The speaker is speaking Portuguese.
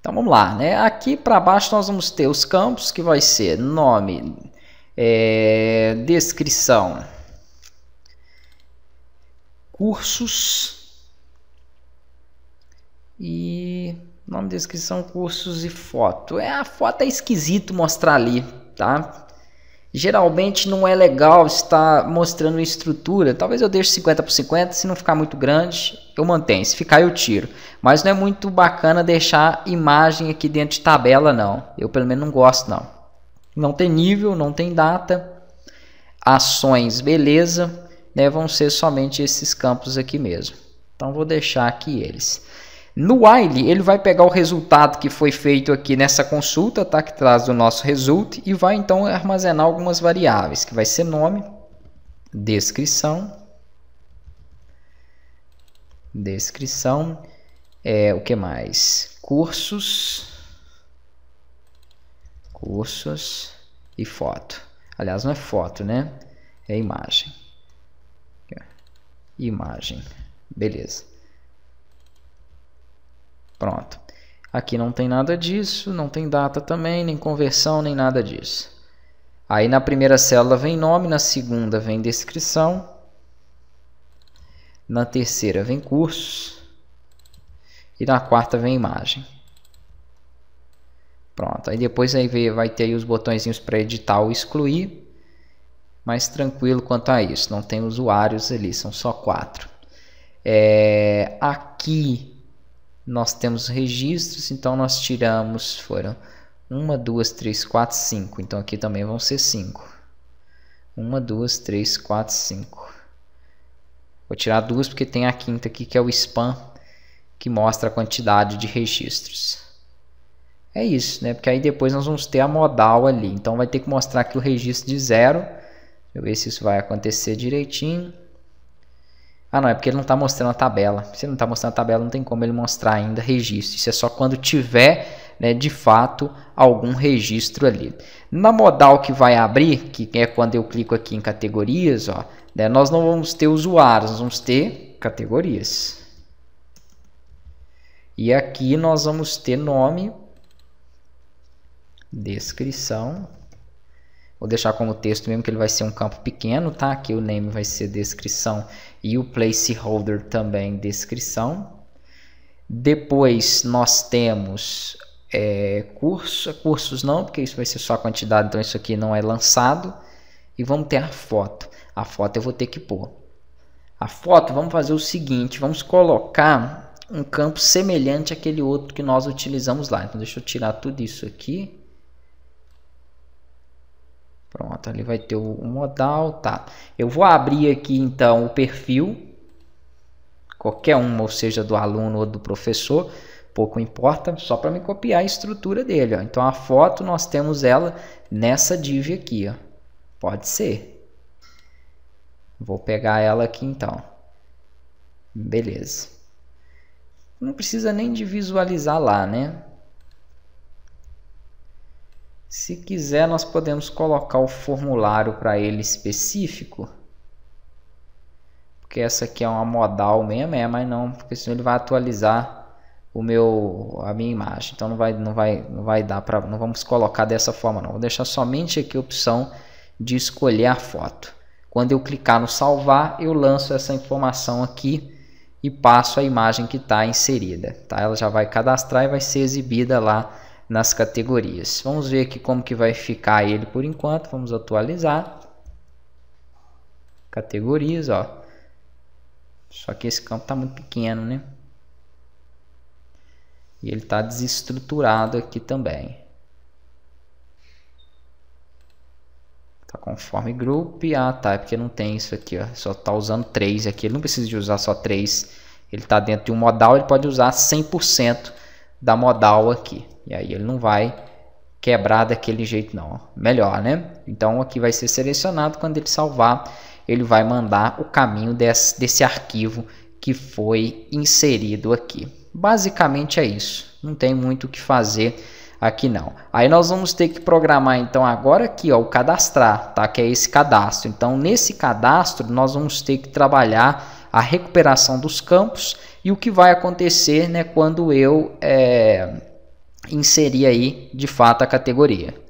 Então vamos lá, né? Aqui para baixo nós vamos ter os campos que vai ser nome, é, descrição, cursos e nome, descrição, cursos e foto. É a foto é esquisito mostrar ali, tá? Geralmente não é legal estar mostrando estrutura. Talvez eu deixe 50 por 50, se não ficar muito grande, então mantém, se ficar eu tiro. Mas não é muito bacana deixar imagem aqui dentro de tabela não. Eu pelo menos não gosto não. Não tem nível, não tem data. Ações, beleza. Né, vão ser somente esses campos aqui mesmo. Então vou deixar aqui eles. No while, ele vai pegar o resultado que foi feito aqui nessa consulta, tá? que traz o nosso result, e vai então armazenar algumas variáveis, que vai ser nome, descrição, Descrição. É, o que mais? Cursos. Cursos e foto. Aliás, não é foto, né? É imagem. Imagem. Beleza. Pronto. Aqui não tem nada disso, não tem data também, nem conversão, nem nada disso. Aí na primeira célula vem nome, na segunda vem descrição, na terceira vem cursos. E na quarta vem imagem. Pronto. Aí depois aí vai ter aí os botõezinhos para editar ou excluir. Mais tranquilo quanto a isso. Não tem usuários ali, são só quatro. É, aqui nós temos registros, então nós tiramos, foram uma, duas, três, quatro, cinco. Então aqui também vão ser cinco. Uma, duas, três, quatro, cinco. Vou tirar duas porque tem a quinta aqui que é o spam, que mostra a quantidade de registros. É isso, né? Porque aí depois nós vamos ter a modal ali. Então vai ter que mostrar aqui o registro de zero. Deixa eu ver se isso vai acontecer direitinho. Ah, não, é porque ele não está mostrando a tabela. Se ele não está mostrando a tabela, não tem como ele mostrar ainda registro. Isso é só quando tiver, né, de fato, algum registro ali. Na modal que vai abrir, que é quando eu clico aqui em categorias, ó, né? Nós não vamos ter usuários, nós vamos ter categorias. E aqui nós vamos ter nome, descrição. Vou deixar como texto mesmo que ele vai ser um campo pequeno, tá? Aqui o name vai ser descrição e o placeholder também descrição. Depois nós temos é, curso, cursos não, porque isso vai ser só a quantidade, então isso aqui não é lançado. E vamos ter a foto. A foto eu vou ter que pôr. A foto, vamos fazer o seguinte, vamos colocar um campo semelhante àquele outro que nós utilizamos lá. Então, deixa eu tirar tudo isso aqui. Pronto, ali vai ter o modal, tá. Eu vou abrir aqui, então, o perfil. Qualquer um, ou seja, do aluno ou do professor. Pouco importa, só para me copiar a estrutura dele. Ó. Então, a foto, nós temos ela nessa div aqui. Ó. Pode ser. Vou pegar ela aqui então. Beleza. Não precisa nem de visualizar lá, né? Se quiser, nós podemos colocar o formulário para ele específico. Porque essa aqui é uma modal mesmo, é, mas não, porque senão ele vai atualizar o meu a minha imagem. Então não vai não vai não vai dar para não vamos colocar dessa forma não. Vou deixar somente aqui a opção de escolher a foto. Quando eu clicar no salvar, eu lanço essa informação aqui e passo a imagem que está inserida. Tá? Ela já vai cadastrar e vai ser exibida lá nas categorias. Vamos ver aqui como que vai ficar ele por enquanto. Vamos atualizar. Categorias, ó. Só que esse campo está muito pequeno, né? E ele está desestruturado aqui também. Conforme group. Ah, tá. É porque não tem isso aqui, ó. Só tá usando três aqui. Ele não precisa de usar só três Ele tá dentro de um modal, ele pode usar 100% da modal aqui. E aí ele não vai quebrar daquele jeito não. Melhor, né? Então aqui vai ser selecionado. Quando ele salvar, ele vai mandar o caminho desse, desse arquivo que foi inserido aqui. Basicamente é isso. Não tem muito o que fazer Aqui não. Aí nós vamos ter que programar então agora aqui, ó, o cadastrar, tá? Que é esse cadastro. Então nesse cadastro nós vamos ter que trabalhar a recuperação dos campos e o que vai acontecer, né, quando eu é, inserir aí de fato a categoria.